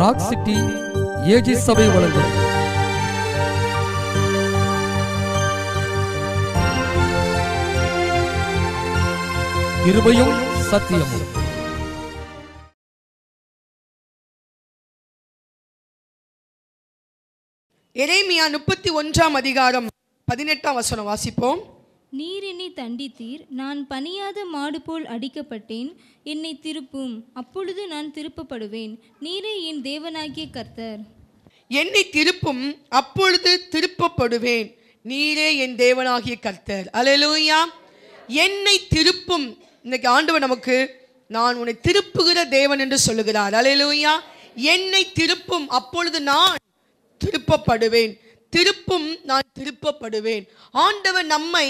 Rock city AG சபை வழங்கும் இருபையும் சத்தியமும் எரேமியா முப்பத்தி ஒன்றாம் அதிகாரம் பதினெட்டாம் வசனம் வாசிப்போம் நீரென்னை தண்டித்தீர் நான் பணியாத மாடு போல் அடிக்கப்பட்டேன் என்னை திருப்பும் அப்பொழுது நான் திருப்பப்படுவேன் நீரே என் தேவனாகிய கர்த்தர் என்னை திருப்பும் அப்பொழுது திருப்பப்படுவேன் நீரே என் தேவனாகிய கர்த்தர் அலலூயா என்னை திருப்பும் இன்னைக்கு ஆண்டவர் நமக்கு நான் உன்னை திருப்புகிற தேவன் என்று சொல்லுகிறார் அலலூயா என்னை திருப்பும் அப்பொழுது நான் திருப்பப்படுவேன் திருப்பும் நான் திருப்பப்படுவேன் ஆண்டவர் நம்மை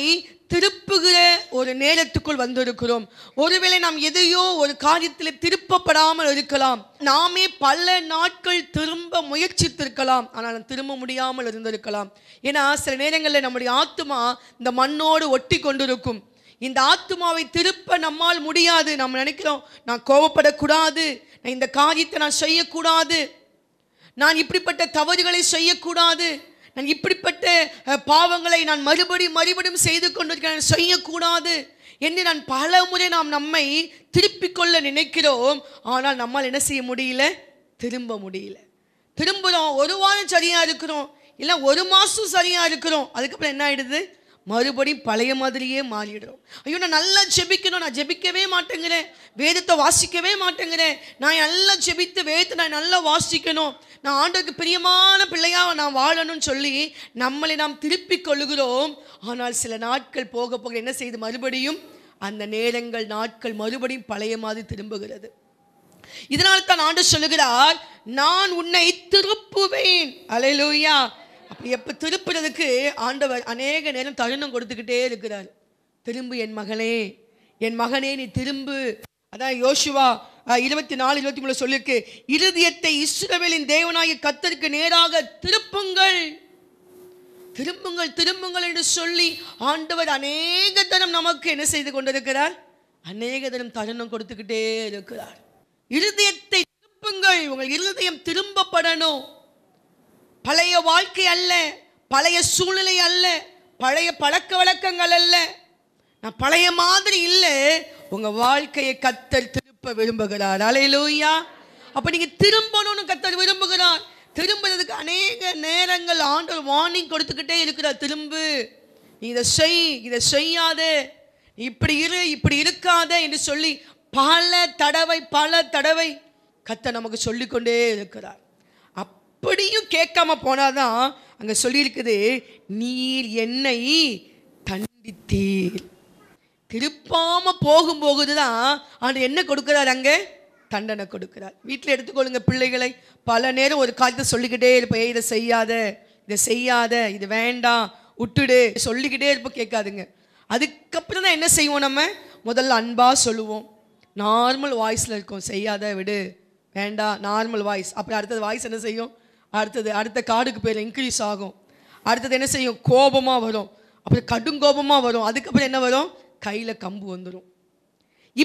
திருப்புகிற ஒரு நேரத்துக்குள் வந்திருக்கிறோம் ஒருவேளை நாம் எதையோ ஒரு காரியத்தில் திருப்பப்படாமல் இருக்கலாம் நாமே பல நாட்கள் திரும்ப முயற்சித்திருக்கலாம் ஆனால் திரும்ப முடியாமல் இருந்திருக்கலாம் ஏன்னா சில நேரங்களில் நம்முடைய ஆத்மா இந்த மண்ணோடு ஒட்டி கொண்டிருக்கும் இந்த ஆத்மாவை திருப்ப நம்மால் முடியாது நம்ம நினைக்கிறோம் நான் கோவப்படக்கூடாது நான் இந்த காரியத்தை நான் செய்யக்கூடாது நான் இப்படிப்பட்ட தவறுகளை செய்யக்கூடாது நான் இப்படிப்பட்ட பாவங்களை நான் மறுபடியும் மறுபடியும் செய்து கொண்டிருக்கிறேன் செய்யக்கூடாது என்று நான் பல முறை நாம் நம்மை திருப்பிக் கொள்ள நினைக்கிறோம் ஆனால் நம்மால் என்ன செய்ய முடியல திரும்ப முடியல திரும்புகிறோம் ஒரு வாரம் சரியாக இருக்கிறோம் இல்லை ஒரு மாதம் சரியாக இருக்கிறோம் அதுக்கப்புறம் என்ன ஆகிடுது மறுபடியும் பழைய மாதிரியே மாறிடுறோம் ஐயோ நான் நல்லா ஜெபிக்கணும் நான் ஜெபிக்கவே மாட்டேங்கிறேன் வேதத்தை வாசிக்கவே மாட்டேங்கிறேன் நான் நல்லா ஜெபித்து வேதத்தை நான் நல்லா வாசிக்கணும் நான் ஆண்டுக்கு பிரியமான பிள்ளையாக நான் வாழணும்னு சொல்லி நம்மளை நாம் திருப்பி கொள்ளுகிறோம் ஆனால் சில நாட்கள் போக போக என்ன செய்து மறுபடியும் அந்த நேரங்கள் நாட்கள் மறுபடியும் பழைய மாதிரி திரும்புகிறது இதனால் தான் ஆண்டு சொல்லுகிறார் நான் உன்னை திருப்புவேன் அலையிலூயா அப்போ எப்போ திருப்புறதுக்கு ஆண்டவர் அநேக நேரம் தருணம் கொடுத்துக்கிட்டே இருக்கிறார் திரும்பு என் மகளே என் மகனே நீ திரும்பு அதான் யோசுவா இருபத்தி நாலு இருபத்தி மூணு சொல்லிருக்கு இருதயத்தை இஸ்ரவேலின் தேவனாகி கத்தருக்கு நேராக திருப்புங்கள் திரும்புங்கள் திரும்புங்கள் என்று சொல்லி ஆண்டவர் அநேக தரம் நமக்கு என்ன செய்து கொண்டிருக்கிறார் அநேக தரம் தருணம் கொடுத்துக்கிட்டே இருக்கிறார் இருதயத்தை திருப்புங்கள் உங்கள் இருதயம் திரும்பப்படணும் பழைய வாழ்க்கை அல்ல பழைய சூழ்நிலை அல்ல பழைய பழக்க வழக்கங்கள் அல்ல நான் பழைய மாதிரி இல்லை உங்கள் வாழ்க்கையை கத்தர் திருப்ப விரும்புகிறார் அலையிலூயா அப்போ நீங்கள் திரும்பணும்னு கத்தர் விரும்புகிறார் திரும்புறதுக்கு அநேக நேரங்கள் ஆண்டவர் வார்னிங் கொடுத்துக்கிட்டே இருக்கிறார் திரும்பு நீ இதை செய் இதை செய்யாதே இப்படி இரு இப்படி இருக்காத என்று சொல்லி பல தடவை பல தடவை கத்தை நமக்கு சொல்லிக்கொண்டே இருக்கிறார் அப்படியும் கேட்காம போனாதான் அங்கே சொல்லியிருக்குது நீர் என்னை தண்டித்தீர் திருப்பாமல் போகும்போது தான் ஆண்டு என்ன கொடுக்குறாரு அங்கே தண்டனை கொடுக்குறார் வீட்டில் எடுத்துக்கொள்ளுங்க பிள்ளைகளை பல நேரம் ஒரு காலத்தை சொல்லிக்கிட்டே இருப்பேன் இதை செய்யாத இதை செய்யாத இது வேண்டாம் விட்டுடு சொல்லிக்கிட்டே இருப்போம் கேட்காதுங்க அதுக்கப்புறம் தான் என்ன செய்வோம் நம்ம முதல்ல அன்பாக சொல்லுவோம் நார்மல் வாய்ஸில் இருக்கும் செய்யாத விடு வேண்டாம் நார்மல் வாய்ஸ் அப்புறம் அடுத்தது வாய்ஸ் என்ன செய்யும் அடுத்தது அடுத்த காடுக்கு பேர் இன்க்ரீஸ் ஆகும் அடுத்தது என்ன செய்யும் கோபமாக வரும் அப்புறம் கடுங்கோபமாக வரும் அதுக்கப்புறம் என்ன வரும் கையில் கம்பு வந்துடும்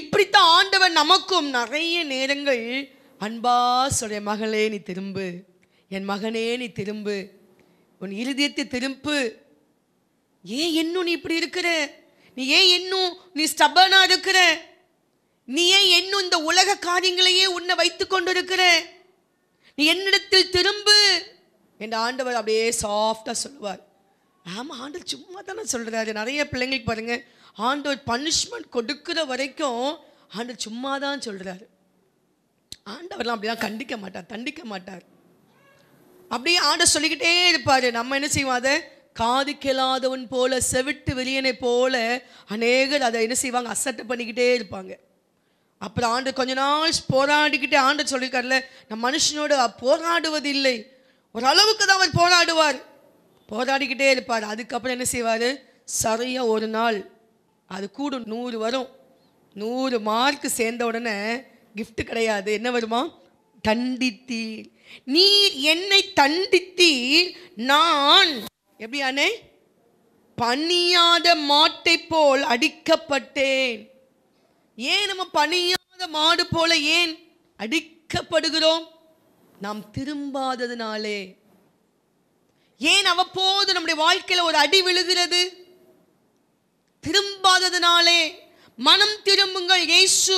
இப்படித்தான் ஆண்டவர் நமக்கும் நிறைய நேரங்கள் அன்பா சொல்ற மகளே நீ திரும்பு என் மகனே நீ திரும்பு உன் இறுதியத்தை திரும்பு ஏன் இன்னும் நீ இப்படி இருக்கிற நீ ஏன் இன்னும் நீ ஸ்டபனாக இருக்கிற நீ ஏன் இன்னும் இந்த உலக காரியங்களையே உன்னை வைத்து கொண்டு இருக்கிற நீ என்னிடத்தில் திரும்பு என்று ஆண்டவர் அப்படியே சாஃப்டாக சொல்லுவார் ஆமாம் ஆண்டவர் சும்மா தானே சொல்கிறாரு நிறைய பிள்ளைங்களுக்கு பாருங்கள் ஆண்டவர் பனிஷ்மெண்ட் கொடுக்கிற வரைக்கும் ஆண்டவர் சும்மா தான் சொல்கிறாரு ஆண்டவர்லாம் அப்படிலாம் கண்டிக்க மாட்டார் தண்டிக்க மாட்டார் அப்படியே ஆண்ட சொல்லிக்கிட்டே இருப்பார் நம்ம என்ன செய்வோம் அதை காது கேளாதவன் போல செவிட்டு வெளியனை போல அநேகர் அதை என்ன செய்வாங்க அசட்டை பண்ணிக்கிட்டே இருப்பாங்க அப்புறம் ஆண்டு கொஞ்ச நாள் போராடிக்கிட்டே ஆண்டு சொல்லியிருக்காருல நம்ம மனுஷனோடு போராடுவது இல்லை ஒரு அளவுக்கு தான் அவர் போராடுவார் போராடிக்கிட்டே இருப்பார் அதுக்கப்புறம் என்ன செய்வார் சரியாக ஒரு நாள் அது கூடும் நூறு வரும் நூறு மார்க் சேர்ந்த உடனே கிஃப்ட் கிடையாது என்ன வருமா தண்டித்தீர் நீ என்னை தண்டித்தீர் நான் எப்படி அண்ணே பணியாத மாட்டை போல் அடிக்கப்பட்டேன் ஏன் நம்ம பணியாத மாடு போல ஏன் அடிக்கப்படுகிறோம் நாம் திரும்பாததுனாலே ஏன் அவ்வப்போது நம்முடைய வாழ்க்கையில் ஒரு அடி விழுகிறது திரும்பாததுனாலே மனம் திரும்புங்கள் ஏசு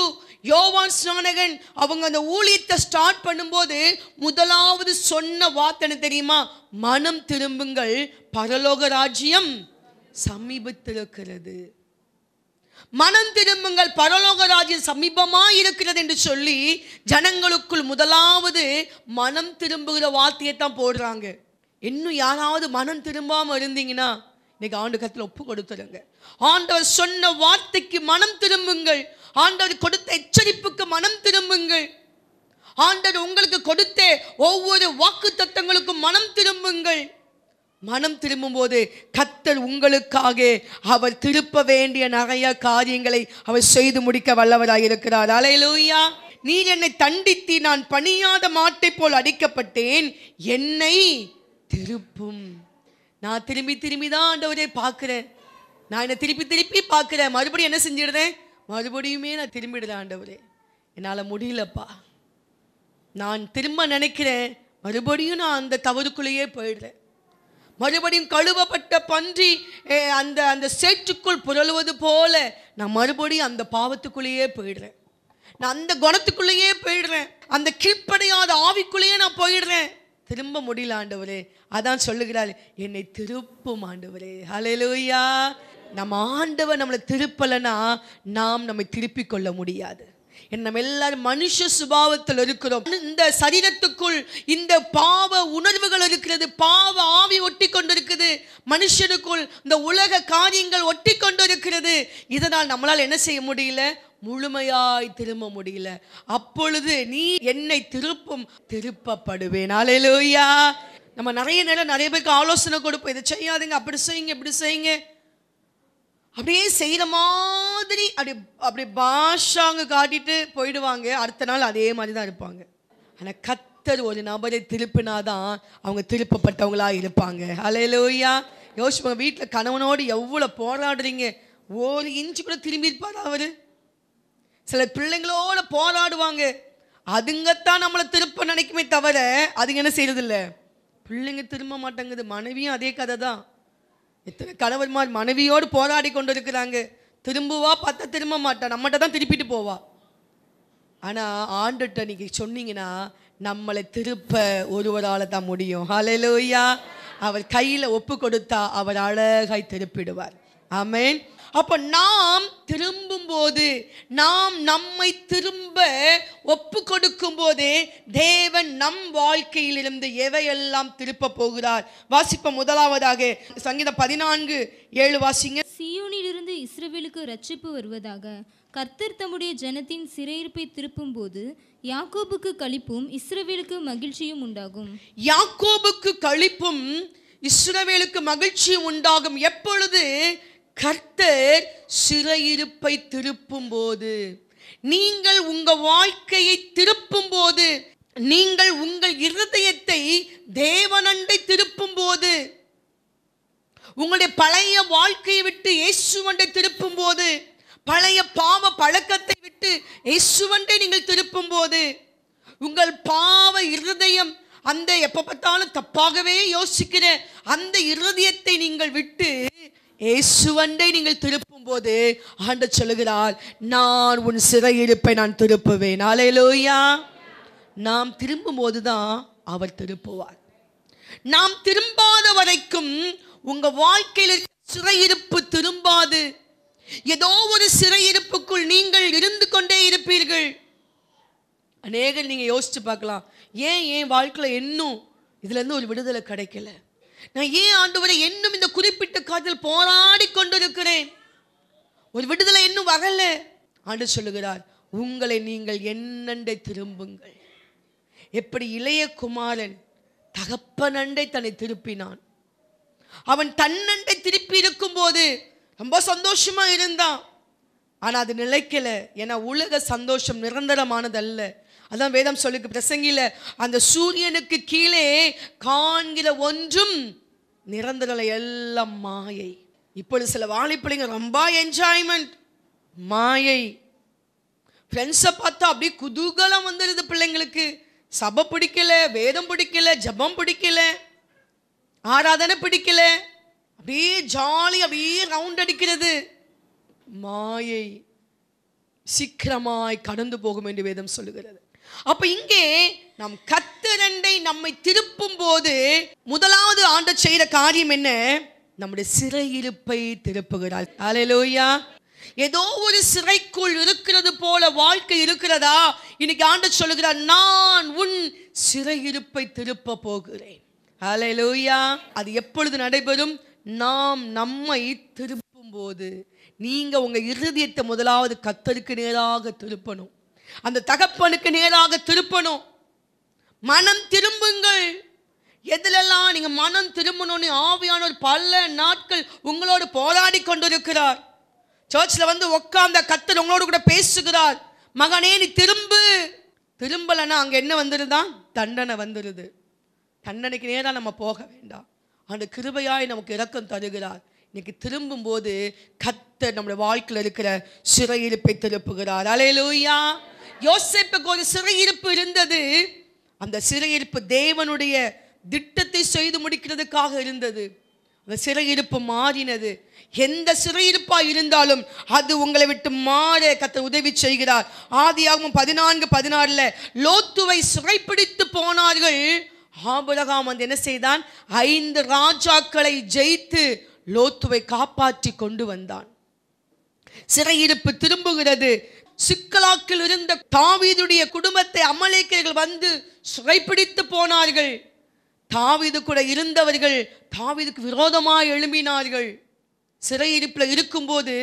யோவான் ஸ்நானகன் அவங்க அந்த ஊழியத்தை ஸ்டார்ட் பண்ணும்போது முதலாவது சொன்ன வார்த்தை தெரியுமா மனம் திரும்புங்கள் பரலோக ராஜ்யம் சமீபத்திருக்கிறது மனம் திரும்புங்கள் பரலோக ராஜ்யம் சமீபமா இருக்கிறது என்று சொல்லி ஜனங்களுக்குள் முதலாவது மனம் திரும்புகிற வார்த்தையை தான் போடுறாங்க இன்னும் யாராவது மனம் திரும்பாமல் இருந்தீங்கன்னா இன்னைக்கு ஆண்டு கத்தில் ஒப்பு கொடுத்துருங்க ஆண்டவர் சொன்ன வார்த்தைக்கு மனம் திரும்புங்கள் ஆண்டவர் கொடுத்த எச்சரிப்புக்கு மனம் திரும்புங்கள் ஆண்டவர் உங்களுக்கு கொடுத்த ஒவ்வொரு வாக்கு தத்தங்களுக்கும் மனம் திரும்புங்கள் மனம் திரும்பும்போது கத்தல் உங்களுக்காக அவர் திருப்ப வேண்டிய நிறைய காரியங்களை அவர் செய்து முடிக்க வல்லவராயிருக்கிறார் அலையலூயா நீர் என்னை தண்டித்தி நான் பணியாத மாட்டை போல் அடிக்கப்பட்டேன் என்னை திருப்பும் நான் திரும்பி திரும்பி தான் ஆண்டவரே பார்க்குறேன் நான் என்னை திருப்பி திருப்பி பார்க்குறேன் மறுபடியும் என்ன செஞ்சிடுறேன் மறுபடியுமே நான் திரும்பிடுறேன் ஆண்டவரே என்னால் முடியலப்பா நான் திரும்ப நினைக்கிறேன் மறுபடியும் நான் அந்த தவறுக்குள்ளேயே போயிடுறேன் மறுபடியும் கழுவப்பட்ட பன்றி அந்த அந்த சேற்றுக்குள் புரளுவது போல நான் மறுபடியும் அந்த பாவத்துக்குள்ளேயே போயிடுறேன் நான் அந்த குணத்துக்குள்ளேயே போயிடுறேன் அந்த கீழ்ப்படையாத ஆவிக்குள்ளேயே நான் போயிடுறேன் திரும்ப முடியல ஆண்டவரே அதான் சொல்லுகிறாள் என்னை திருப்பும் ஆண்டவரே ஹலெலுயா நம்ம ஆண்டவர் நம்மளை திருப்பலைன்னா நாம் நம்மை திருப்பிக் கொள்ள முடியாது நம்ம எல்லாரும் மனுஷ சுபாவத்தில் இருக்கிறோம் இந்த சரீரத்துக்குள் இந்த பாவ உணர்வுகள் இருக்கிறது பாவ ஆவி ஒட்டி கொண்டிருக்குது மனுஷனுக்குள் இந்த உலக காரியங்கள் ஒட்டி கொண்டிருக்கிறது இதனால் நம்மளால் என்ன செய்ய முடியல முழுமையாய் திரும்ப முடியல அப்பொழுது நீ என்னை திருப்பும் திருப்பப்படுவேன் லோய்யா நம்ம நிறைய நேரம் நிறைய பேருக்கு ஆலோசனை கொடுப்போம் இதை செய்யாதுங்க அப்படி செய்யுங்க இப்படி செய்யுங்க அப்படியே செய்கிற மாதிரி அப்படி அப்படி பாஷாங்க காட்டிட்டு போயிடுவாங்க அடுத்த நாள் அதே மாதிரி தான் இருப்பாங்க ஆனால் கத்தர் ஒரு நபரை திருப்பினா தான் அவங்க திருப்பப்பட்டவங்களா இருப்பாங்க அலையலோயா யோசிப்பாங்க வீட்டில் கணவனோடு எவ்வளோ போராடுறீங்க ஒரு இன்ச்சு கூட திரும்பி இருப்பார் அவர் சில பிள்ளைங்களோட போராடுவாங்க அதுங்கத்தான் நம்மளை திருப்ப நினைக்குமே தவிர அதுங்க என்ன செய்யறதில்ல பிள்ளைங்க திரும்ப மாட்டேங்குது மனைவியும் அதே கதை தான் எத்தனை கணவன்மார் மனைவியோடு போராடி கொண்டிருக்கிறாங்க திரும்புவா பார்த்தா திரும்ப மாட்டா நம்மகிட்ட தான் திருப்பிட்டு போவா ஆனால் ஆண்டுகிட்ட நீங்கள் சொன்னீங்கன்னா நம்மளை திருப்ப ஒருவரால் தான் முடியும் ஹலலோயா அவர் கையில் ஒப்பு கொடுத்தா அவர் அழகாய் திருப்பிடுவார் ஆமேன் அப்போ நாம் திரும்பும்போது நாம் நம்மை திரும்ப ஒப்பு கொடுக்கும் போதே தேவன் நம் வாழ்க்கையிலிருந்து எவையெல்லாம் திருப்ப போகிறார் வாசிப்ப முதலாவதாக சங்கீதம் பதினான்கு ஏழு வாசிங்க சியோனிலிருந்து இஸ்ரேலுக்கு ரட்சிப்பு வருவதாக கர்த்தர் தம்முடைய ஜனத்தின் சிறையிருப்பை திருப்பும் போது யாக்கோபுக்கு கழிப்பும் இஸ்ரவேலுக்கு மகிழ்ச்சியும் உண்டாகும் யாக்கோபுக்கு கழிப்பும் இஸ்ரவேலுக்கு மகிழ்ச்சி உண்டாகும் எப்பொழுது கர்த்தர் சிறையிருப்பை திருப்பும் போது நீங்கள் உங்க வாழ்க்கையை திருப்பும் போது நீங்கள் உங்கள் இருதயத்தை தேவனண்டை திருப்பும் போது உங்களுடைய பழைய வாழ்க்கையை விட்டு இயேசுவண்டை திருப்பும் போது பழைய பாவ பழக்கத்தை விட்டு இயேசுவண்டை நீங்கள் திருப்பும் போது உங்கள் பாவ இருதயம் அந்த எப்போ பார்த்தாலும் தப்பாகவே யோசிக்கிற அந்த இருதயத்தை நீங்கள் விட்டு இயேசுவண்டை நீங்கள் திருப்பும் போது ஆண்டு சொல்லுகிறார் நான் உன் சிறையிருப்பை நான் திருப்புவேன் அலையலோயா நாம் திரும்பும் போதுதான் அவர் திருப்புவார் நாம் திரும்பாத வரைக்கும் உங்க வாழ்க்கையில் சிறையிருப்பு திரும்பாது ஏதோ ஒரு சிறையிருப்புக்குள் நீங்கள் இருந்து கொண்டே இருப்பீர்கள் அநேகர் நீங்கள் யோசிச்சு பார்க்கலாம் ஏன் என் வாழ்க்கையில் இன்னும் இதுலேருந்து ஒரு விடுதலை கிடைக்கல நான் ஏன் வரை இன்னும் இந்த குறிப்பிட்ட காதல் போராடி கொண்டிருக்கிறேன் ஒரு விடுதலை இன்னும் வரல ஆண்டு சொல்லுகிறார் உங்களை நீங்கள் என்னண்டை திரும்புங்கள் எப்படி இளைய குமாரன் தகப்பனண்டை தன்னை திருப்பினான் அவன் தன்னண்டை திருப்பி இருக்கும்போது ரொம்ப சந்தோஷமா இருந்தான் ஆனால் அது நிலைக்கல ஏன்னா உலக சந்தோஷம் நிரந்தரமானது அல்ல அதான் வேதம் சொல்லுக்கு பிரசங்கில அந்த சூரியனுக்கு கீழே காண்கிற ஒன்றும் நிரந்தர எல்லாம் மாயை இப்பொழுது சில வாழைப்பிள்ளைங்க பிள்ளைங்க ரொம்ப என்ஜாய்மெண்ட் மாயை ஃப்ரெண்ட்ஸை பார்த்தா அப்படியே குதூகலம் வந்துடுது பிள்ளைங்களுக்கு சபை பிடிக்கல வேதம் பிடிக்கல ஜபம் பிடிக்கல ஆராதனை பிடிக்கல அப்படியே ஜாலி அப்படியே ரவுண்ட் அடிக்கிறது மாயை சீக்கிரமாய் கடந்து போகும் என்று வேதம் சொல்லுகிறது அப்போ இங்கே நம் கத்தரண்டை நம்மை திருப்பும் போது முதலாவது ஆண்ட செய்கிற காரியம் என்ன நம்முடைய சிறையிருப்பை திருப்புகிறார் அலையலோயா ஏதோ ஒரு சிறைக்குள் இருக்கிறது போல வாழ்க்கை இருக்கிறதா இன்னைக்கு ஆண்டு சொல்லுகிறார் நான் உன் சிறையிருப்பை திருப்ப போகிறேன் அலையலோயா அது எப்பொழுது நடைபெறும் நாம் நம்மை திருப்பும் போது நீங்க உங்க இறுதியத்தை முதலாவது கத்தருக்கு நேராக திருப்பணும் அந்த தகப்பனுக்கு நேராக திருப்பணும் மனம் திரும்புங்கள் எதிலெல்லாம் நீங்கள் மனம் திரும்பணும்னு ஆவியானோர் பல நாட்கள் உங்களோடு போராடி கொண்டிருக்கிறார் சர்ச்சில் வந்து உட்கார்ந்த கத்தர் உங்களோடு கூட பேசுகிறார் மகனே நீ திரும்பு திரும்பலைன்னா அங்கே என்ன வந்துருதான் தண்டனை வந்துடுது தண்டனைக்கு நேராக நம்ம போக வேண்டாம் அந்த கிருபையாய் நமக்கு இறக்கம் தருகிறார் இன்னைக்கு திரும்பும்போது கத்தர் நம்முடைய வாழ்க்கையில் இருக்கிற சிறையிருப்பை திருப்புகிறார் அலையலூயா யோசிப்புக்கு ஒரு சிறையிருப்பு இருந்தது அந்த சிறையிருப்பு தேவனுடைய திட்டத்தை செய்து முடிக்கிறதுக்காக இருந்தது அந்த சிறையிருப்பு மாறினது எந்த சிறையிருப்பாக இருந்தாலும் அது உங்களை விட்டு மாற கத்த உதவி செய்கிறார் ஆதியாகவும் பதினான்கு பதினாறில் லோத்துவை சிறைப்பிடித்து போனார்கள் ஆபுலகாம் வந்து என்ன செய்தான் ஐந்து ராஜாக்களை ஜெயித்து லோத்துவை காப்பாற்றி கொண்டு வந்தான் சிறையிருப்பு திரும்புகிறது சிக்கலாக்கில் இருந்த தாவீதுடைய குடும்பத்தை அமலேக்கர்கள் வந்து சிறைப்பிடித்து போனார்கள் தாவீது கூட இருந்தவர்கள் தாவீதுக்கு விரோதமாக எழும்பினார்கள் சிறையிருப்பில் இருக்கும்போது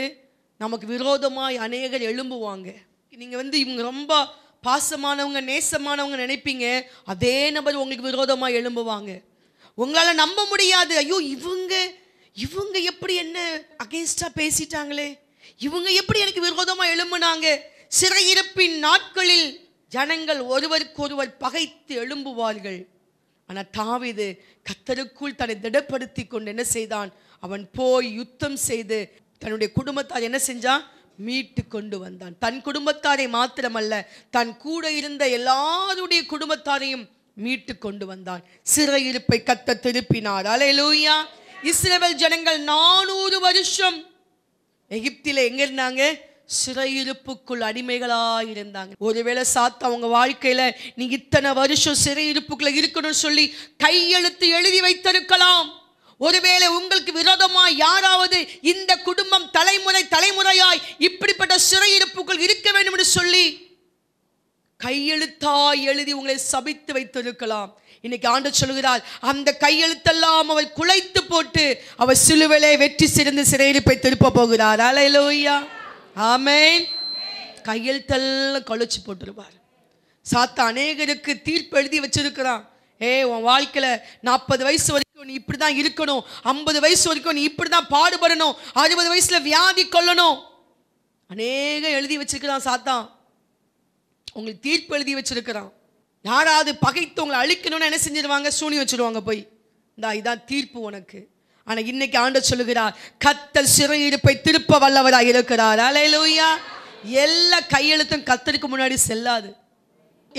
நமக்கு விரோதமாய் அநேகர் எழும்புவாங்க நீங்கள் வந்து இவங்க ரொம்ப பாசமானவங்க நேசமானவங்க நினைப்பீங்க அதே நபர் உங்களுக்கு விரோதமாக எழும்புவாங்க உங்களால் நம்ப முடியாது ஐயோ இவங்க இவங்க எப்படி என்ன அகேன்ஸ்டாக பேசிட்டாங்களே இவங்க எப்படி எனக்கு விரோதமாக எழும்புனாங்க சிறையிருப்பின் நாட்களில் ஜனங்கள் ஒருவருக்கொருவர் பகைத்து எழும்புவார்கள் ஆனால் தாவிது கத்தருக்குள் தன்னை திடப்படுத்தி கொண்டு என்ன செய்தான் அவன் போய் யுத்தம் செய்து தன்னுடைய குடும்பத்தார் என்ன செஞ்சான் மீட்டு கொண்டு வந்தான் தன் குடும்பத்தாரை மாத்திரமல்ல தன் கூட இருந்த எல்லாருடைய குடும்பத்தாரையும் மீட்டு கொண்டு வந்தான் சிறையிருப்பை கத்த திருப்பினார் அலையலூயா இஸ்ரேவல் ஜனங்கள் நானூறு வருஷம் எகிப்தில எங்கே இருந்தாங்க சிறையிருப்புக்குள் அடிமைகளாக இருந்தாங்க ஒருவேளை சாத்த அவங்க வாழ்க்கையில் நீ இத்தனை வருஷம் சிறையிருப்புக்குள்ள இருக்கணும்னு சொல்லி கையெழுத்து எழுதி வைத்திருக்கலாம் ஒருவேளை உங்களுக்கு விரோதமா யாராவது இந்த குடும்பம் தலைமுறை தலைமுறையாய் இப்படிப்பட்ட சிறையிருப்புக்குள் இருக்க வேண்டும் என்று சொல்லி கையெழுத்தாய் எழுதி உங்களை சபித்து வைத்திருக்கலாம் இன்னைக்கு ஆண்டு சொல்கிறார் அந்த கையெழுத்தெல்லாம் அவள் குலைத்து போட்டு அவள் சிலுவலை வெற்றி சிறந்து சிறையிருப்பை திருப்ப போகிறார் அலையலோய்யா ஆமேன் கையெழுத்தெல்லாம் கழிச்சு போட்டுருவார் சாத்தா அநேகருக்கு தீர்ப்பு எழுதி வச்சிருக்கிறான் ஏ உன் வாழ்க்கையில் நாற்பது வயசு வரைக்கும் நீ இப்படி தான் இருக்கணும் ஐம்பது வயசு வரைக்கும் நீ இப்படி தான் பாடுபடணும் அறுபது வயசில் வியாதி கொள்ளணும் அநேகம் எழுதி வச்சிருக்கிறான் சாத்தான் உங்களுக்கு தீர்ப்பு எழுதி வச்சிருக்கிறான் யாராவது பகைத்து உங்களை அழிக்கணும்னு என்ன செஞ்சிருவாங்க சூனி வச்சிருவாங்க போய் இந்தா இதான் தீர்ப்பு உனக்கு ஆனால் இன்னைக்கு ஆண்டு சொல்லுகிறார் கத்தர் சிறையிருப்பை திருப்ப வல்லவராக இருக்கிறார் அலையலூயா எல்லா கையெழுத்தும் கத்தருக்கு முன்னாடி செல்லாது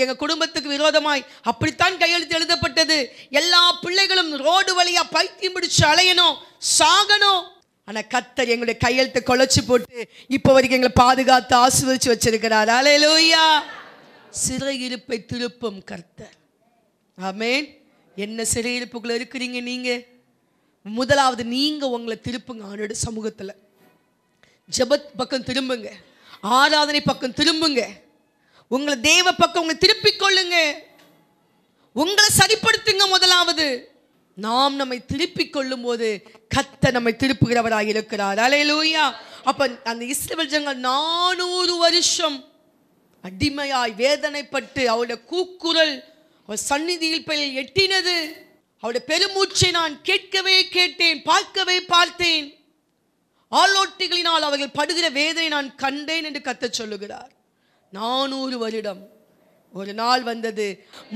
எங்கள் குடும்பத்துக்கு விரோதமாய் அப்படித்தான் கையெழுத்து எழுதப்பட்டது எல்லா பிள்ளைகளும் ரோடு வழியாக பைத்தியம் பிடிச்சு அலையணும் சாகணும் ஆனால் கத்தர் எங்களுடைய கையெழுத்தை கொலைச்சி போட்டு இப்போ வரைக்கும் எங்களை பாதுகாத்து ஆசிர்வதிச்சு வச்சிருக்கிறார் அலையலூயா சிறையிருப்பை திருப்பும் கர்த்தர் ஆமேன் என்ன சிறையிருப்புக்குள்ள இருக்கிறீங்க நீங்கள் முதலாவது நீங்கள் உங்களை திருப்புங்க அவனோட சமூகத்தில் ஜபத் பக்கம் திரும்புங்க ஆராதனை பக்கம் திரும்புங்க உங்களை தேவ பக்கம் உங்களை திருப்பிக் கொள்ளுங்க உங்களை சரிப்படுத்துங்க முதலாவது நாம் நம்மை திருப்பிக் கொள்ளும் போது கத்த நம்மை திருப்புகிறவராக இருக்கிறார் அலையலூயா அப்ப அந்த இஸ்ரவல் ஜனங்கள் நானூறு வருஷம் அடிமையாய் வேதனைப்பட்டு அவளுடைய கூக்குரல் அவள் சந்நிதியில் போய் எட்டினது அவளுடைய பெருமூச்சை நான் கேட்கவே கேட்டேன் பார்க்கவே பார்த்தேன் ஆலோட்டிகளினால் அவர்கள் படுகிற வேதனை நான் கண்டேன் என்று கத்த சொல்லுகிறார் நானூறு வருடம் ஒரு நாள் வந்தது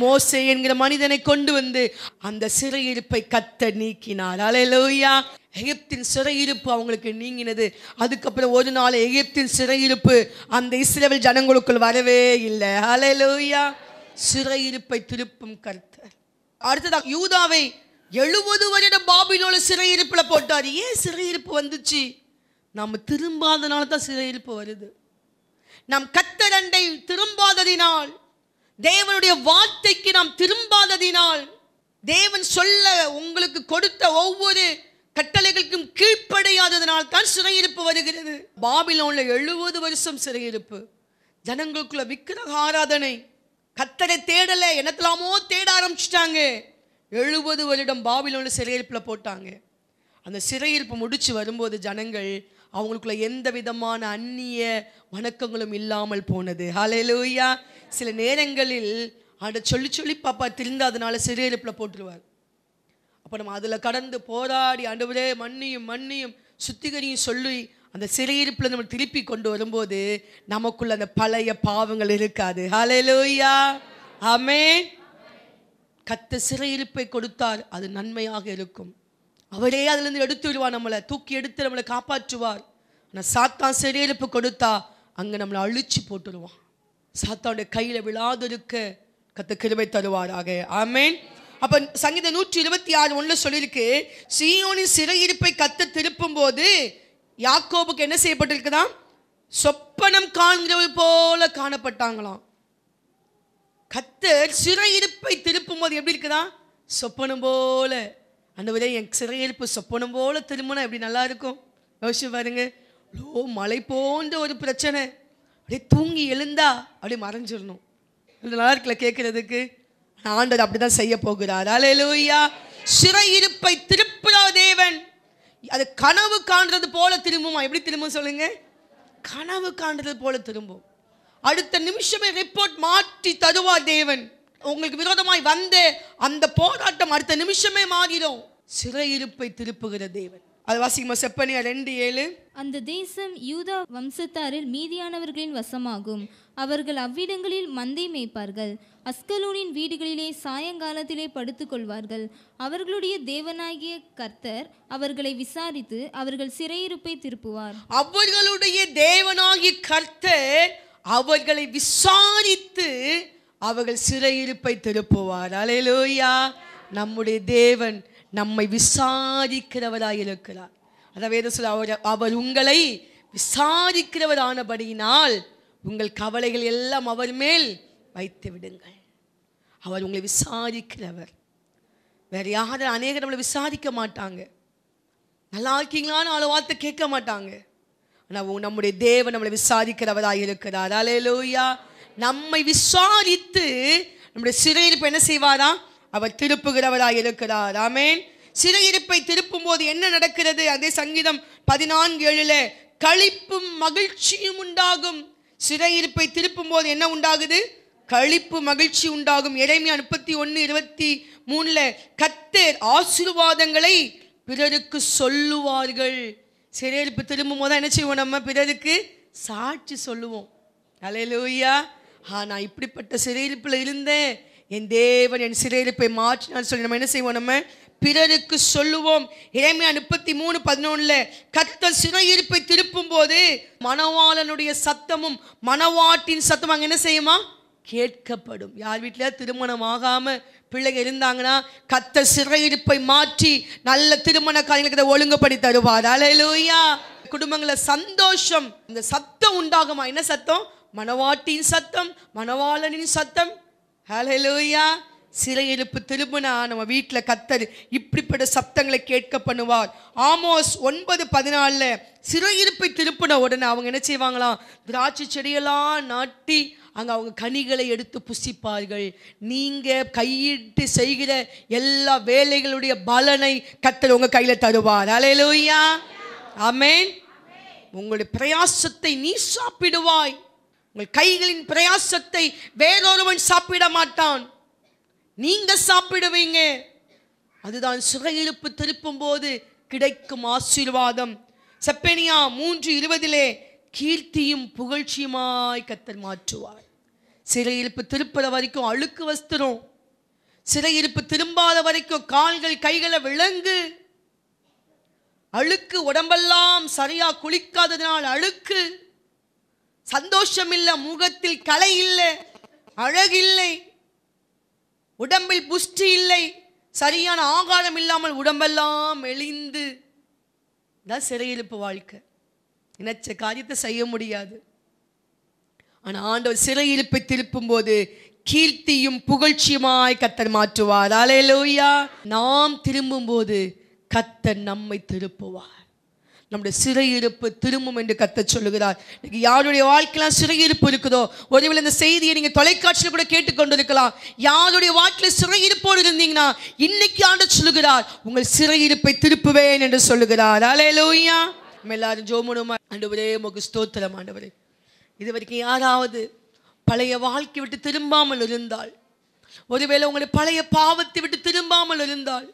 மோசை என்கிற மனிதனை கொண்டு வந்து அந்த சிறையிருப்பை கத்த நீக்கினார் அலையலோயா எகிப்தின் சிறையிருப்பு அவங்களுக்கு நீங்கினது அதுக்கப்புறம் ஒரு நாள் எகிப்தின் சிறையிருப்பு அந்த இஸ்ரேல் ஜனங்களுக்குள் வரவே இல்லை அலையலூயா சிறையிருப்பை திருப்பும் கருத்தர் அடுத்ததாக யூதாவை எழுபது வருட பாபிலோட சிறையிருப்பில் போட்டார் ஏன் சிறையிருப்பு வந்துச்சு நாம் திரும்பாதனால தான் சிறையிருப்பு வருது நாம் கத்தரண்டை திரும்பாததினால் தேவனுடைய வார்த்தைக்கு நாம் திரும்பாததினால் தேவன் சொல்ல உங்களுக்கு கொடுத்த ஒவ்வொரு கட்டளைகளுக்கும் கீழ்ப்படையாததனால் தான் சிறையிருப்பு வருகிறது பாபிலோன்ல எழுபது வருஷம் சிறையிருப்பு ஜனங்களுக்குள்ள விக்கிரக ஆராதனை கத்தரை தேடலை எனத்துலாமோ தேட ஆரம்பிச்சிட்டாங்க எழுபது வருடம் பாபிலோன்ல சிறையிருப்பில் போட்டாங்க அந்த சிறையிருப்பு முடிச்சு வரும்போது ஜனங்கள் அவங்களுக்குள்ள எந்த விதமான அந்நிய வணக்கங்களும் இல்லாமல் போனது ஹலெலூயா சில நேரங்களில் அதை சொல்லி சொல்லி பாப்பா திருந்தாதனால சிறையிருப்பில் போட்டுருவார் அப்போ நம்ம அதில் கடந்து போராடி ஆண்டவரே மண்ணியும் மண்ணியும் சுத்திகரியும் சொல்லி அந்த சிறையிருப்பில் நம்ம திருப்பி கொண்டு வரும்போது நமக்குள்ள அந்த பழைய பாவங்கள் இருக்காது ஹலலோயா ஆமே கத்த சிறையிருப்பை கொடுத்தார் அது நன்மையாக இருக்கும் அவரே அதுலேருந்து எடுத்து விடுவார் நம்மளை தூக்கி எடுத்து நம்மளை காப்பாற்றுவார் ஆனால் சாத்தான் சிறையிருப்பு கொடுத்தா அங்கே நம்மளை அழிச்சு போட்டுடுவான் சாத்தாவுடைய கையில் விழாது இருக்க கத்த தருவார் தருவாராக ஆமேன் அப்போ சங்கீத நூற்றி இருபத்தி ஆறு ஒன்றில் சொல்லியிருக்கு சீயோனின் சிறையிருப்பை கத்து திருப்பும் போது யாக்கோபுக்கு என்ன செய்யப்பட்டிருக்குதான் சொப்பனம் காண்கிறவர் போல காணப்பட்டாங்களாம் கத்தர் சிறையிருப்பை திருப்பும் போது எப்படி இருக்குதான் சொப்பனம் போல அந்த விதை என் சிறையிருப்பு சொப்பனம் போல திரும்பினா எப்படி நல்லா இருக்கும் யோசிச்சு பாருங்க ஓ மலை போன்ற ஒரு பிரச்சனை அப்படியே தூங்கி எழுந்தா அப்படியே மறைஞ்சிடணும் நல்லா இருக்குல்ல கேட்குறதுக்கு ஆண்டவர் அப்படிதான் செய்ய போகிறார் அலையலூயா இருப்பை திருப்புறா தேவன் அது கனவு காண்றது போல திரும்புமா எப்படி திரும்பும் சொல்லுங்க கனவு காண்றது போல திரும்பும் அடுத்த நிமிஷமே ரிப்போர்ட் மாற்றி தருவா தேவன் உங்களுக்கு விரோதமாய் வந்த அந்த போராட்டம் அடுத்த நிமிஷமே மாறிடும் சிறை இருப்பை திருப்புகிற தேவன் அது வாசிக்குமா செப்பனியா ரெண்டு ஏழு அந்த தேசம் யூதா வம்சத்தாரில் மீதியானவர்களின் வசமாகும் அவர்கள் அவ்விடங்களில் மந்தை மேய்ப்பார்கள் அஸ்கலூனின் வீடுகளிலே சாயங்காலத்திலே படுத்துக்கொள்வார்கள் அவர்களுடைய தேவனாகிய கர்த்தர் அவர்களை விசாரித்து அவர்கள் சிறையிருப்பை திருப்புவார் அவர்களுடைய தேவனாகிய கர்த்தர் அவர்களை விசாரித்து அவர்கள் சிறையிருப்பை திருப்புவார் அலையலோயா நம்முடைய தேவன் நம்மை விசாரிக்கிறவராய் இருக்கிறார் அதாவது சொல்ல அவர் அவர் உங்களை விசாரிக்கிறவரானபடியினால் உங்கள் கவலைகள் எல்லாம் அவர் மேல் வைத்து விடுங்கள் அவர் உங்களை விசாரிக்கிறவர் வேறு யாரும் அநேகர் நம்மளை விசாரிக்க மாட்டாங்க நல்லா இருக்கீங்களான்னு அவ்வளோ வார்த்தை கேட்க மாட்டாங்க ஆனால் நம்முடைய தேவன் நம்மளை விசாரிக்கிறவராக இருக்கிறார் அலையலோயா நம்மை விசாரித்து நம்முடைய சிறையிருப்பு என்ன செய்வாரா அவர் திருப்புகிறவராக இருக்கிறார் ஆமேன் சிறையிருப்பை திருப்பும் போது என்ன நடக்கிறது அதே சங்கீதம் பதினான்கு ஏழில் களிப்பும் மகிழ்ச்சியும் உண்டாகும் சிறையிருப்பை திருப்பும் போது என்ன உண்டாகுது கழிப்பு மகிழ்ச்சி உண்டாகும் இறைமையா முப்பத்தி ஒன்று இருபத்தி மூணில் கத்தேர் ஆசீர்வாதங்களை பிறருக்கு சொல்லுவார்கள் சிறையிருப்பு திரும்பும் போது என்ன செய்வோம் நம்ம பிறருக்கு சாட்சி சொல்லுவோம் அலையலூயா ஆ நான் இப்படிப்பட்ட சிறையிருப்பில் இருந்தேன் என் தேவன் என் சிறையிருப்பை மாற்றினார் சொல்லி நம்ம என்ன செய்வோம் நம்ம பிறருக்கு சொல்லுவோம் இறைமையா முப்பத்தி மூணு பதினொன்னுல கத்த சிறையிருப்பை திருப்பும் போது மணவாளனுடைய சத்தமும் மணவாட்டின் சத்தமும் அங்கே என்ன செய்யுமா கேட்கப்படும் யார் வீட்டில் திருமணம் ஆகாமல் பிள்ளைங்க இருந்தாங்கன்னா கத்த சிறையிருப்பை மாற்றி நல்ல திருமண காரியங்களுக்கு ஒழுங்குபடி தருவார் அலையலூயா குடும்பங்களை சந்தோஷம் இந்த சத்தம் உண்டாகுமா என்ன சத்தம் மணவாட்டியின் சத்தம் மணவாளனின் சத்தம் ஹலலூயா சிறையிருப்பு திருமணம் நம்ம வீட்டில் கத்தர் இப்படிப்பட்ட சப்தங்களை கேட்க பண்ணுவார் ஆமோஸ் ஒன்பது பதினாலில் சிறையிருப்பை திருப்பின உடனே அவங்க என்ன செய்வாங்களாம் திராட்சை செடியெல்லாம் நாட்டி அங்கே அவங்க கனிகளை எடுத்து புசிப்பார்கள் நீங்கள் கையிட்டு செய்கிற எல்லா வேலைகளுடைய பலனை கத்தல் உங்கள் கையில் தருவார் அலையலூயா ஆமேன் உங்களுடைய பிரயாசத்தை நீ சாப்பிடுவாய் உங்கள் கைகளின் பிரயாசத்தை வேறொருவன் சாப்பிட மாட்டான் நீங்கள் சாப்பிடுவீங்க அதுதான் சிறையிருப்பு திருப்பும் போது கிடைக்கும் ஆசீர்வாதம் செப்பனியா மூன்று இருபதிலே கீர்த்தியும் புகழ்ச்சியுமாய் கத்தர் மாற்றுவார் சிறையிருப்பு திருப்புற வரைக்கும் அழுக்கு வஸ்திரம் சிறையிருப்பு திரும்பாத வரைக்கும் கால்கள் கைகளை விலங்கு அழுக்கு உடம்பெல்லாம் சரியா குளிக்காததினால் அழுக்கு சந்தோஷம் இல்லை முகத்தில் கலை இல்லை அழகில்லை உடம்பில் புஷ்டி இல்லை சரியான ஆகாரம் இல்லாமல் உடம்பெல்லாம் எளிந்து தான் சிறையிருப்பு வாழ்க்கை நினைச்ச காரியத்தை செய்ய முடியாது ஆனால் ஆண்டவர் சிறையில் திருப்பும் போது கீர்த்தியும் புகழ்ச்சியுமாய் கத்தர் மாற்றுவார் அலையலோயா நாம் திரும்பும்போது கத்தர் நம்மை திருப்புவார் நம்முடைய சிறையிருப்பு திரும்பும் என்று கத்த சொல்லுகிறார் இன்னைக்கு யாருடைய வாழ்க்கையில் சிறையிருப்பு இருக்குதோ ஒருவேளை இந்த செய்தியை நீங்கள் தொலைக்காட்சியில் கூட கேட்டுக்கொண்டிருக்கலாம் யாருடைய வாழ்க்கையில் சிறையிருப்போடு இருந்தீங்கன்னா இன்னைக்கு ஆண்டு சொல்லுகிறார் உங்கள் சிறையிருப்பை திருப்புவேன் என்று சொல்லுகிறார் அலையலோயா நம்ம எல்லாரும் ஜோமுனுமா ஆண்டவரே உமக்கு ஸ்தோத்திரம் ஆண்டு இது வரைக்கும் யாராவது பழைய வாழ்க்கை விட்டு திரும்பாமல் இருந்தால் ஒருவேளை உங்களை பழைய பாவத்தை விட்டு திரும்பாமல் இருந்தால்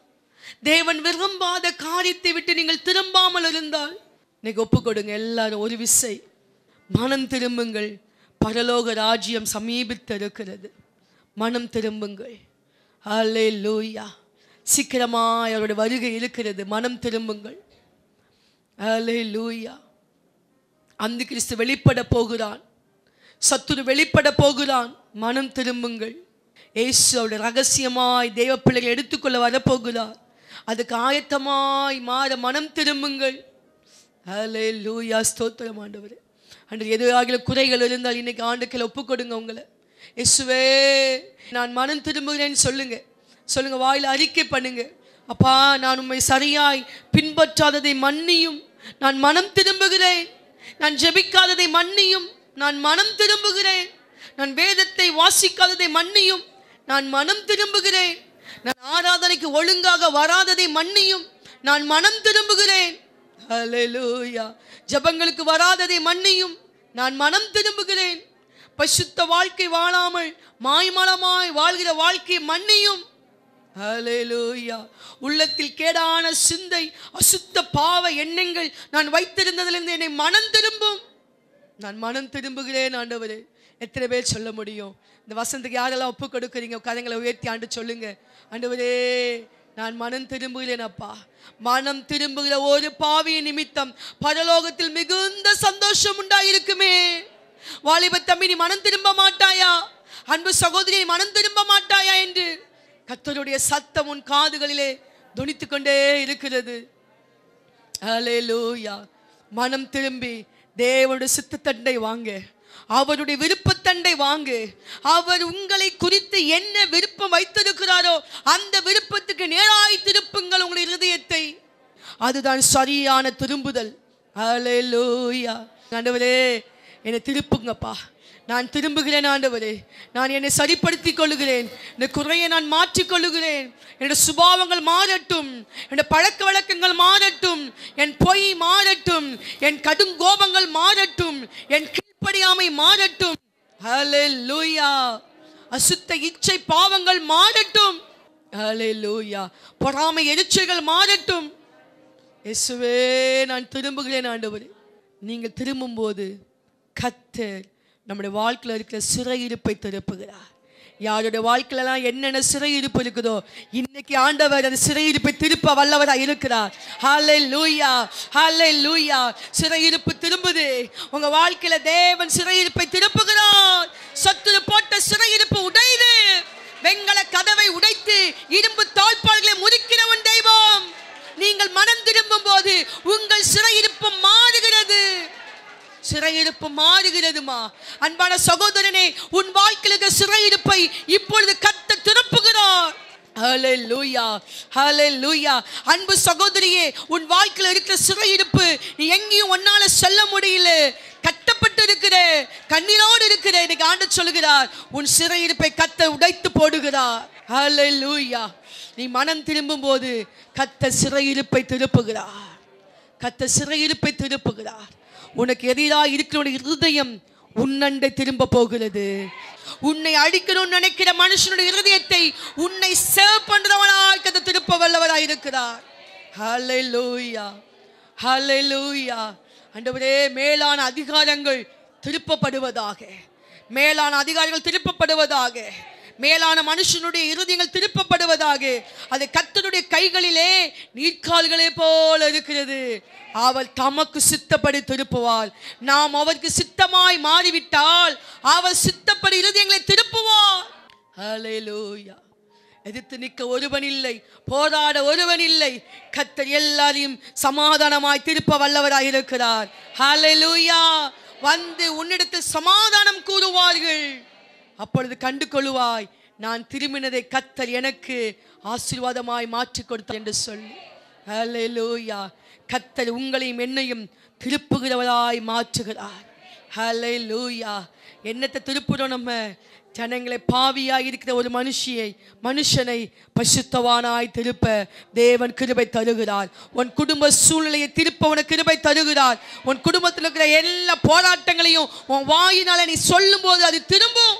தேவன் விரும்பாத காரியத்தை விட்டு நீங்கள் திரும்பாமல் இருந்தால் இன்னைக்கு ஒப்பு கொடுங்க எல்லாரும் ஒரு விசை மனம் திரும்புங்கள் பரலோக ராஜ்யம் இருக்கிறது மனம் திரும்புங்கள் அலே லூயா சீக்கிரமாக அவருடைய வருகை இருக்கிறது மனம் திரும்புங்கள் அலே லூயா அந்த கிறிஸ்து வெளிப்பட போகிறான் சத்துரு வெளிப்பட போகிறான் மனம் திரும்புங்கள் ஏசு அவருடைய ரகசியமாய் தெய்வ பிள்ளைகள் எடுத்துக்கொள்ள வரப்போகிறார் அதுக்கு ஆயத்தமாய் மாற மனம் திரும்புங்கள் ஹலே லூயா ஸ்தோத்திரம் ஆண்டவர் அன்று எது ஆகிய குறைகள் இருந்தால் இன்னைக்கு ஆண்டுக்களை ஒப்புக்கொடுங்க உங்களை இசுவே நான் மனம் திரும்புகிறேன்னு சொல்லுங்க சொல்லுங்க வாயில் அறிக்கை பண்ணுங்க அப்பா நான் உண்மை சரியாய் பின்பற்றாததை மன்னியும் நான் மனம் திரும்புகிறேன் நான் ஜெபிக்காததை மன்னியும் நான் மனம் திரும்புகிறேன் நான் வேதத்தை வாசிக்காததை மன்னியும் நான் மனம் திரும்புகிறேன் நான் ஆராதனைக்கு ஒழுங்காக வராததை மன்னியும் நான் மனம் திரும்புகிறேன் ஜபங்களுக்கு வராததை மன்னியும் நான் மனம் திரும்புகிறேன் பசுத்த வாழ்க்கை வாழாமல் மாய்மலமாய் வாழ்கிற வாழ்க்கை மன்னியும் ஹலேலூயா உள்ளத்தில் கேடான சிந்தை அசுத்த பாவ எண்ணங்கள் நான் வைத்திருந்ததிலிருந்து என்னை மனம் திரும்பும் நான் மனம் திரும்புகிறேன் ஆண்டவரே எத்தனை பேர் சொல்ல முடியும் இந்த வசந்தத்துக்கு யாரெல்லாம் ஒப்பு கொடுக்குறீங்க கதைங்களை உயர்த்தி ஆண்டு சொல்லுங்க ஆண்டவரே நான் மனம் திரும்புகிறேன் அப்பா மனம் திரும்புகிற ஒரு பாவிய நிமித்தம் பரலோகத்தில் மிகுந்த சந்தோஷம் உண்டாயிருக்குமே வாலிப தம்பி நீ மனம் திரும்ப மாட்டாயா அன்பு சகோதரி மனம் திரும்ப மாட்டாயா என்று கத்தருடைய சத்தம் உன் காதுகளிலே துணித்து கொண்டே இருக்கிறது அலேலூயா மனம் திரும்பி தேவனுடைய சித்தத்தண்டை வாங்க அவருடைய விருப்பத்தண்டை வாங்கு அவர் உங்களை குறித்து என்ன விருப்பம் வைத்திருக்கிறாரோ அந்த விருப்பத்துக்கு நேராய் திருப்புங்கள் உங்களுடைய இருதயத்தை அதுதான் சரியான திரும்புதல் அலே லூயா என்னை திருப்புங்கப்பா நான் திரும்புகிறேன் ஆண்டவரே நான் என்னை சரிப்படுத்தி கொள்ளுகிறேன் இந்த குறையை நான் மாற்றிக்கொள்ளுகிறேன் என்னோட சுபாவங்கள் மாறட்டும் என்னோட பழக்க வழக்கங்கள் மாறட்டும் என் பொய் மாறட்டும் என் கடும் கோபங்கள் மாறட்டும் என் கீழ்ப்படியாமை மாறட்டும் ஹலே லூயா அசுத்த இச்சை பாவங்கள் மாறட்டும் ஹலே லூயா பொறாமை எரிச்சல்கள் மாறட்டும் இயேசுவே நான் திரும்புகிறேன் ஆண்டவரே நீங்கள் திரும்பும்போது கத்தர் நம்முடைய வாழ்க்கையில் இருக்கிற சிறையிருப்பை திருப்புகிறார் யாருடைய வாழ்க்கையிலலாம் என்னென்ன சிறையிருப்பு இருக்குதோ இன்னைக்கு ஆண்டவர் அந்த சிறையிருப்பை திருப்ப வல்லவராக இருக்கிறார் ஹாலை லூயா ஹாலை லூயா சிறையிருப்பு திரும்புது உங்க வாழ்க்கையில தேவன் சிறையிருப்பை திருப்புகிறார் சத்துரு போட்ட சிறையிருப்பு உடையுது வெங்கல கதவை உடைத்து இரும்பு தாழ்பாள்களை முறிக்கிறவன் தெய்வம் நீங்கள் மனம் திரும்பும் போது உங்கள் சிறையிருப்பு மாறுகிறது சிறையிருப்பு மாறுகிறதுமா அன்பான சகோதரனே உன் வாழ்க்கையில சிறையிருப்பை இப்பொழுது கத்த திருப்புகிறார் அன்பு சகோதரியே உன் வாழ்க்கையில் இருக்கிற சிறையிருப்பு நீ எங்கேயும் உன்னால செல்ல முடியல கட்டப்பட்டு இருக்கிற கண்ணீரோடு இருக்கிற எனக்கு ஆண்டு சொல்கிறார் உன் சிறையிருப்பை கத்த உடைத்து போடுகிறார் ஹலை லூயா நீ மனம் திரும்பும் போது கத்த சிறையிருப்பை திருப்புகிறார் கத்த சிறையிருப்பை திருப்புகிறார் உனக்கு எதிராக இருக்கிறவனுடைய இருதயம் உன்னண்டை திரும்ப போகிறது உன்னை அடிக்கணும்னு நினைக்கிற மனுஷனுடைய இருதயத்தை உன்னை சேவ் பண்றவனாய் கதை திருப்ப வல்லவராய் இருக்கிறார் ஹலை லூயா ஹலை லூயா அண்டவரே மேலான அதிகாரங்கள் திருப்பப்படுவதாக மேலான அதிகாரங்கள் திருப்பப்படுவதாக மேலான மனுஷனுடைய இறுதியங்கள் திருப்பப்படுவதாக அது கத்தனுடைய கைகளிலே நீர்க்கால்களே போல இருக்கிறது அவள் தமக்கு சித்தப்படி திருப்புவாள் நாம் அவருக்கு சித்தமாய் மாறிவிட்டால் அவள் சித்தப்படி இருதயங்களை திருப்புவாள் எதிர்த்து நிற்க ஒருவன் இல்லை போராட ஒருவன் இல்லை கத்தர் எல்லாரையும் சமாதானமாய் திருப்ப வல்லவராய் இருக்கிறார் வந்து உன்னிடத்தில் சமாதானம் கூறுவார்கள் அப்பொழுது கண்டு கொள்ளுவாய் நான் திரும்பினதை கத்தர் எனக்கு ஆசீர்வாதமாய் மாற்றி கொடுத்தார் என்று சொல்லி ஹலெலூயா கத்தர் உங்களையும் என்னையும் திருப்புகிறவராய் மாற்றுகிறார் ஹலை லூயா என்னத்தை திருப்புறோம் நம்ம ஜனங்களை பாவியாக இருக்கிற ஒரு மனுஷியை மனுஷனை பசுத்தவானாய் திருப்ப தேவன் கிருபை தருகிறார் உன் குடும்ப சூழ்நிலையை திருப்ப உனக்கு கிருபை தருகிறார் உன் குடும்பத்தில் இருக்கிற எல்லா போராட்டங்களையும் உன் வாயினால் நீ சொல்லும் போது அது திரும்பும்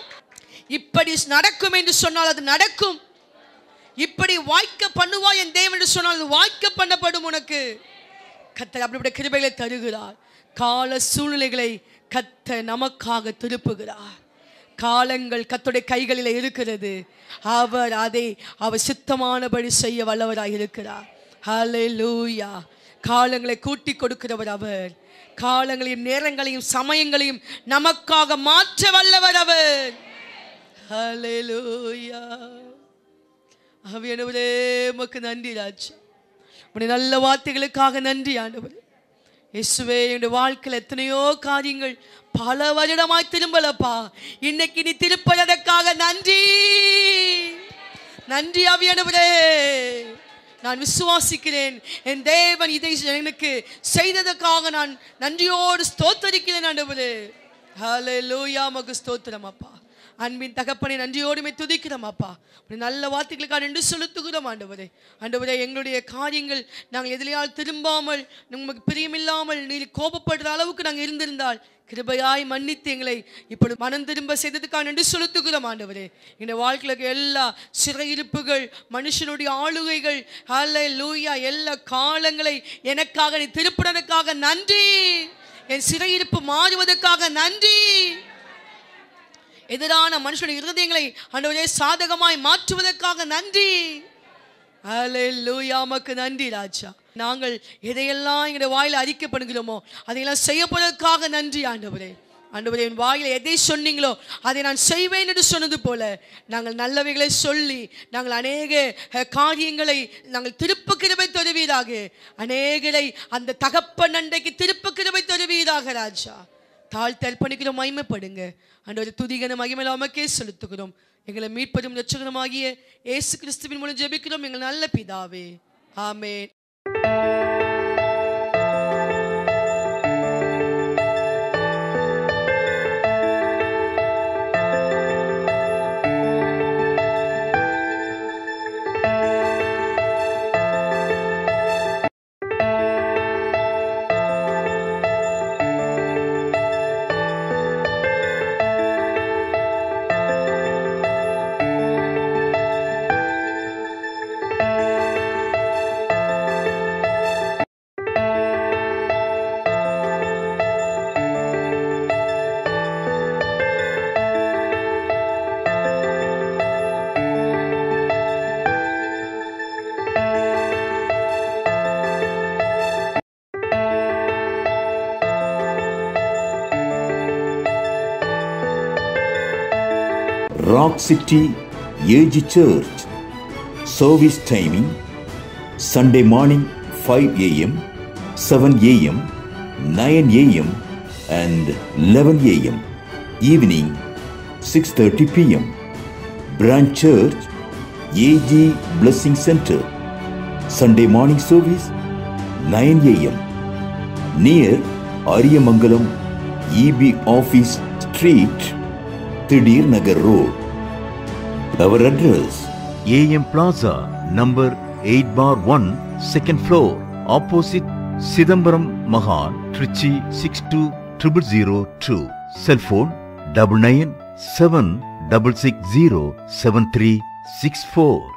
இப்படி நடக்கும் என்று சொன்னால் அது நடக்கும் இப்படி வாய்க்க பண்ணுவா என் தேவன் என்று சொன்னால் அது வாய்க்க பண்ணப்படும் உனக்கு கத்தர் அப்படி கிருபைகளை தருகிறார் கால சூழ்நிலைகளை கத்த நமக்காக திருப்புகிறார் காலங்கள் கத்துடைய கைகளில் இருக்கிறது அவர் அதை அவர் சித்தமானபடி செய்ய வல்லவராக இருக்கிறார் ஹலே லூயா காலங்களை கூட்டி கொடுக்கிறவர் அவர் காலங்களையும் நேரங்களையும் சமயங்களையும் நமக்காக மாற்ற வல்லவர் அவர் ஹலெலூயா ஆவியானவரே உமக்கு நன்றி ராஜ் உடைய நல்ல வார்த்தைகளுக்காக நன்றி ஆண்டவர் இயேசுவே என்னுடைய வாழ்க்கையில் எத்தனையோ காரியங்கள் பல வருடமாய் திரும்பலப்பா இன்னைக்கு நீ திருப்பதற்காக நன்றி நன்றி ஆவியானவரே நான் விசுவாசிக்கிறேன் என் தேவன் இதை எனக்கு செய்ததற்காக நான் நன்றியோடு ஸ்தோத்தரிக்கிறேன் ஆண்டவரே ஹலோ லூயா மகு ஸ்தோத்திரம் அப்பா அன்பின் தகப்பனை நன்றியோடுமே துதிக்கிறோம் அப்பா நல்ல வார்த்தைகளுக்காக நின்று செலுத்துகிறோம் ஆண்டவரே ஆண்டவரே எங்களுடைய காரியங்கள் நாங்கள் எதிரியால் திரும்பாமல் நமக்கு பிரியமில்லாமல் நீ கோபப்படுற அளவுக்கு நாங்கள் இருந்திருந்தால் கிருபையாய் மன்னித்து எங்களை இப்படி மனம் திரும்ப செய்ததுக்காக நின்று செலுத்துகிறோம் ஆண்டவரே எங்கள் வாழ்க்கையில் எல்லா சிறையிருப்புகள் மனுஷனுடைய ஆளுகைகள் அல்ல லூயா எல்லா காலங்களை எனக்காக நீ திருப்பினனுக்காக நன்றி என் சிறையிருப்பு மாறுவதற்காக நன்றி எதிரான மனுஷனுடைய இருதயங்களை ஆண்டவரே சாதகமாய் மாற்றுவதற்காக நன்றி அலையூயா நன்றி ராஜா நாங்கள் எதையெல்லாம் எங்களுடைய வாயில் அறிக்கப்படுகிறோமோ அதையெல்லாம் செய்யப்படுவதற்காக நன்றி ஆண்டவரே ஆண்டவரே என் வாயில் எதை சொன்னீங்களோ அதை நான் செய்வேன் என்று சொன்னது போல நாங்கள் நல்லவைகளை சொல்லி நாங்கள் அநேக காரியங்களை நாங்கள் திருப்ப கிருபை தருவீராக அநேகரை அந்த தகப்ப நன்றைக்கு திருப்ப கிருபை தருவீராக ராஜா தாழ்த்தல் பணிக்கிறோம் மகிமைப்படுங்க அன்றொரு துதிகன மகிமையில் உமக்கே செலுத்துகிறோம் எங்களை மீட்பதும் ரட்சகரும் ஆகிய ஏசு கிறிஸ்துவின் மூலம் ஜெபிக்கிறோம் எங்கள் நல்ல பிதாவே you. Rock city AG church service timing Sunday morning five AM seven AM nine AM and eleven AM evening six thirty PM branch church AG blessing centre Sunday morning service nine AM near Ariyamangalam EB office street Thideer Nagar road our address AM plaza number eight four one second floor opposite Chidambaram மகான் Trichy six two triple zero two cellphone double nine seven double six zero seven three six four